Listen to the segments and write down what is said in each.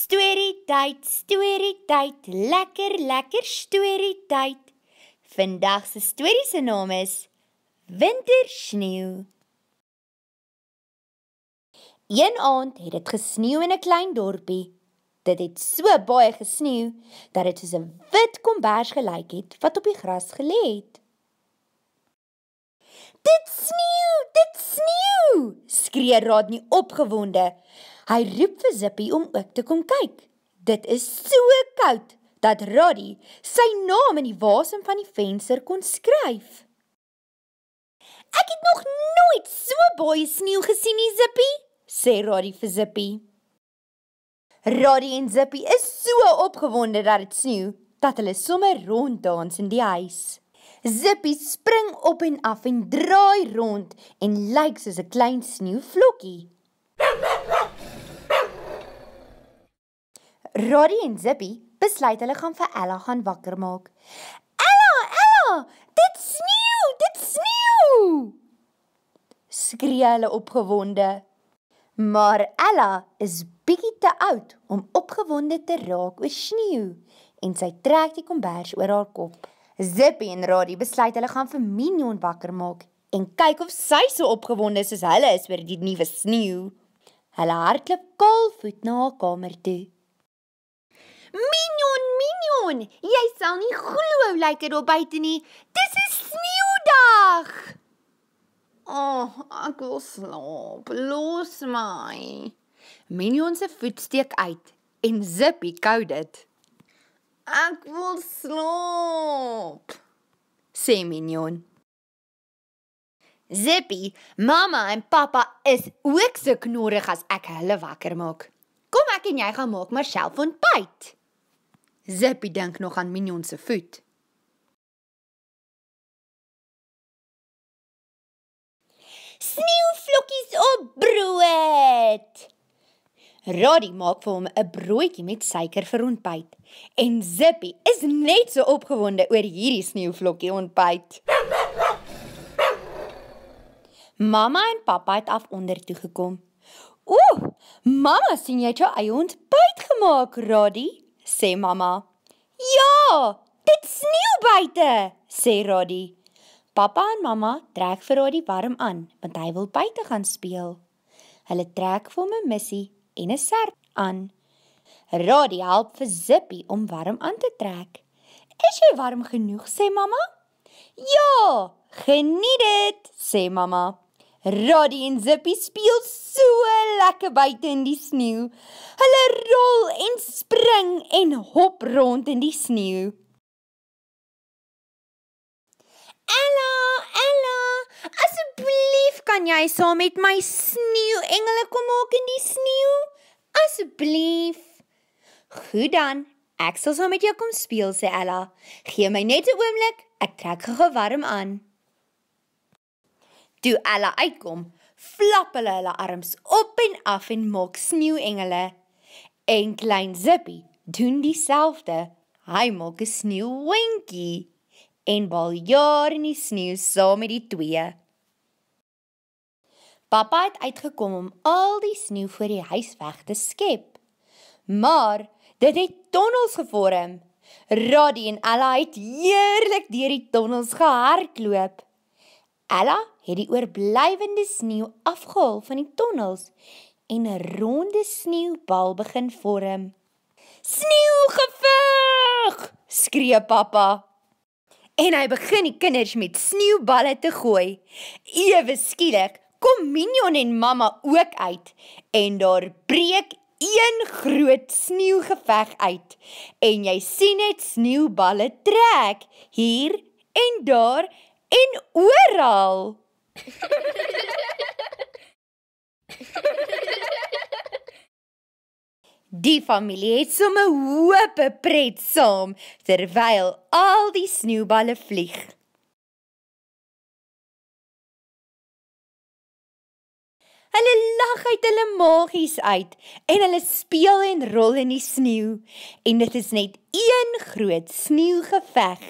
Storie tyd, storie tyd, lekker lekker storie tyd. Vandag se storie se naam is Wintersneeu. Een aand het dit gesneeu in 'n klein dorpie. Dit het so baie gesneeu dat dit soos 'n wit kombers gelyk het wat op die gras gelê het. Dit sneeu, dit sneeu, skree Rodney opgewonde. Hy roep vir Zippy om ook te kom kyk. Dit is so koud dat Rodney sy naam in die wasem van die venster kon skryf. Ek het nog nooit so baie sneeu gesien nie, Zippy, sê Rodney vir Zippy. Rodney en Zippy is so opgewonde dat dit sneeu dat hulle sommer ronddans in die huis. Zippie spring op en af en draai rond en lyk soos 'n klein sneeuvlokkie. Roddy en Zippie besluit hulle gaan vir Ella gaan wakker maak. Ella, Ella, dit sneeu, dit sneeu! Skree hulle opgewonde. Maar Ella is bietjie te oud om opgewonde te raak oor sneeu en sy trek die kombers oor haar kop. Zippy en Rory besluit hulle gaan vir Minion wakker maak en kyk of sy so opgewonde is soos hulle is oor die nuwe sneeu. Hulle hardloop kaalvoet na haar kamer toe. Minion, Minion, jy sal nie glo hoe lyk dit daar buite nie. Dis 'n sneeudag. O, oh, ek wil slaap. Los my. Minion se voet steek uit en Zippy kou dit. Ek wil slaap. Sê Minion. Zippy, mamma en pappa is ook so knorrig as ek hulle wakker maak. Kom ek en jy gaan maak maar self ontbyt. Zippy dink nog aan Minion se voet. Sneeuvlokkies op brood. Roddy maak vir hom 'n broodjie met suiker vir ontbyt en Zippy is net so opgewonde oor hierdie sneeuvlokkie ontbyt. Mama en pappa het af onder toe gekom. Ooh, mamma sien jy jou eie ontbyt gemaak, Roddy, sê mamma. Ja, dit sneeu buite, sê Roddy. Pappa en mamma trek vir Roddy warm aan, want hy wil buite gaan speel. Hulle trek vir hom 'n missie en 'n sjerp aan. Rory help vir Zippy om warm aan te trek. "Is jy warm genoeg?" sê mamma. "Ja, geniet dit," sê mamma. Rory en Zippy speel so lekker buite in die sneeu. Hulle rol en spring en hop rond in die sneeu. Ella, Ella, asseblief kan jy saam met my sneeu engele kom maak in die sneeu? Asseblief. Goed dan. Ek sal saam met jou kom speel, sê Ella. Gee my net 'n oomblik, ek trek gou warm aan. Toe Ella uitkom, flap hulle hulle arms op en af en maak sneeu engele. En klein Zippy doen dieselfde. Hy maak 'n sneeuwwinkie en bal jaar in die sneeu saam met die twee. Pappa het uitgekom om al die sneeu voor die huis weg te skep. Maar dit het tonnels gevorm. Roddy en Ella het heerlik deur die tonnels gehardloop. Ella het die oorblywende sneeu afgehaal van die tonnels en 'n ronde sneeubal begin vorm. Sneeu gevug! skree pappa. En hy begin die kinders met sneeuballe te gooi. Ewe skielik kom Minion en Mamma ook uit en daar breek een groot sneeugeveg uit en jy sien net sneeuballe trek hier en daar en oral. Die familie het sommer hoop pret saam terwyl al die sneeuballe vlieg. Hulle lag uit hulle maagies uit en hulle speel en rol in die sneeu en dit is net een groot sneeugeveg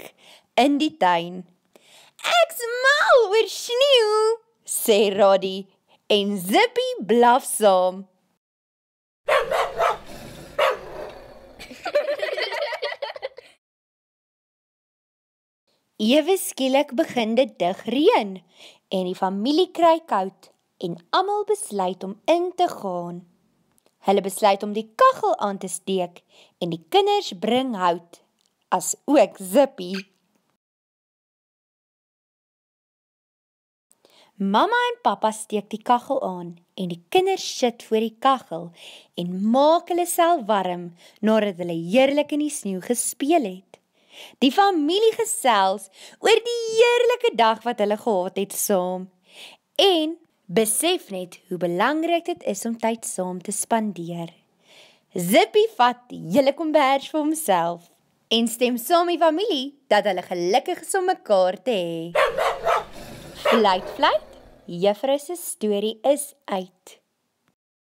in die tuin. Ek smal oor sneeu, sê Roddy en Zippy blaf saam. Ewe skielik begin dit dig reën en die familie kry koud en almal besluit om in te gaan. Hulle besluit om die kaggel aan te steek en die kinders bring hout as ook Zippy. Mamma en pappa steek die kaggel aan en die kinders sit voor die kaggel en maak hulle self warm nadat hulle heerlik in die sneeu gespeel het. Die familie gesels oor die heerlike dag wat hulle gehad het saam en Besef net hoe belangrik dit is om tyd saam te spandeer. Zippy vat hele kombers vir homself en stem saam met familie dat hulle gelukkig is om mekaar te hê. Flight flight, juffrou se storie is uit.